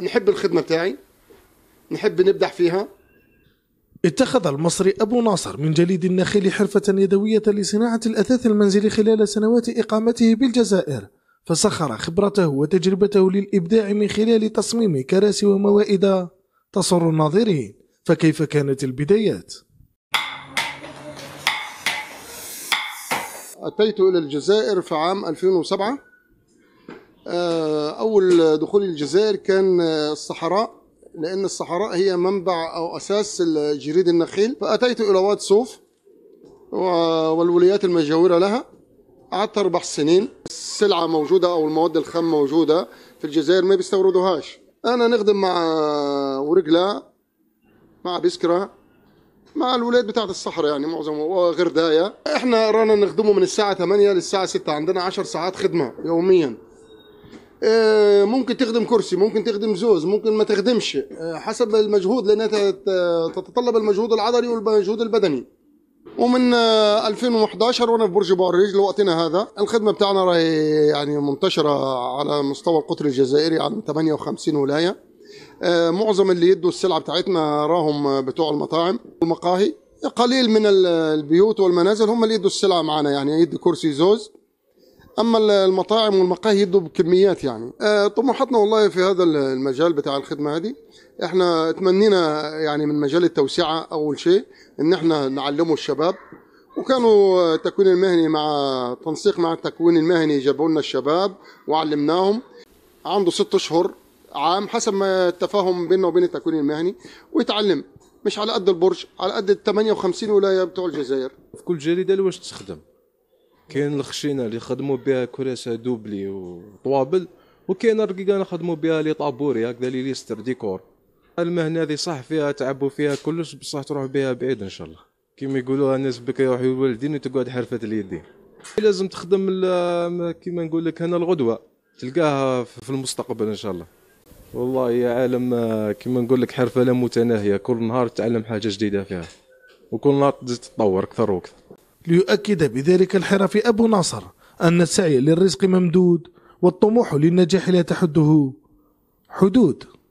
نحب الخدمة بتاعي نحب نبدع فيها اتخذ المصري أبو ناصر من جليد النخيل حرفة يدوية لصناعة الأثاث المنزلي خلال سنوات إقامته بالجزائر فسخر خبرته وتجربته للإبداع من خلال تصميم كراسي وموائد تسر الناظرين فكيف كانت البدايات؟ أتيت إلى الجزائر في عام 2007 آه، أول دخولي الجزائر كان آه، الصحراء لأن الصحراء هي منبع أو أساس جريد النخيل فأتيت إلى واد صوف والولايات المجاورة لها قعدت أربع سنين السلعة موجودة أو المواد الخام موجودة في الجزائر ما بيستوردوهاش أنا نخدم مع آه، ورجلة مع بسكرة مع الولاد بتاعت الصحراء يعني معظم دايا احنا رانا نخدمه من الساعة 8 للساعة 6 عندنا 10 ساعات خدمة يوميا آه، ممكن تخدم كرسي ممكن تخدم زوز ممكن ما تخدمش آه، حسب المجهود لانها تتطلب المجهود العضلي والمجهود البدني ومن 2011 آه، وانا في برج بوريج لوقتنا هذا الخدمه بتاعنا راهي يعني منتشره على مستوى القطر الجزائري على 58 ولايه معظم اللي يدوا السلعه بتاعتنا راهم بتوع المطاعم والمقاهي قليل من البيوت والمنازل هم اللي يدوا السلعه معنا يعني يدي كرسي زوز اما المطاعم والمقاهي يدوا بكميات يعني آه، طموحاتنا والله في هذا المجال بتاع الخدمه هذه احنا تمنينا يعني من مجال التوسعه اول شيء ان احنا نعلمه الشباب وكانوا التكوين المهني مع تنسيق مع التكوين المهني جابوا لنا الشباب وعلمناهم عنده ست اشهر عام حسب ما التفاهم بيننا وبين التكوين المهني ويتعلم مش على قد البرج على قد ال 58 ولايه بتوع الجزائر في كل جريده واش تخدم كاين الخشينه اللي خدموا بها كراسه دوبلي وطوابل وكاين الرقيقه نخدموا بها لي طابوري هكذا لي ليستر ديكور المهنه هذه صح فيها تعبوا فيها كلش بصح تروح بها بعيد ان شاء الله كيما يقولوها الناس بك يروحوا الوالدين وتقعد حرفه اليدين لازم تخدم كيما نقول لك هنا الغدوه تلقاها في المستقبل ان شاء الله والله يا عالم آه، كيما نقول لك حرفه لا متناهيه كل نهار تتعلم حاجه جديده فيها وكل نهار تزيد تتطور اكثر واكثر ليؤكد بذلك الحرفي أبو ناصر أن السعي للرزق ممدود والطموح للنجاح لا تحده حدود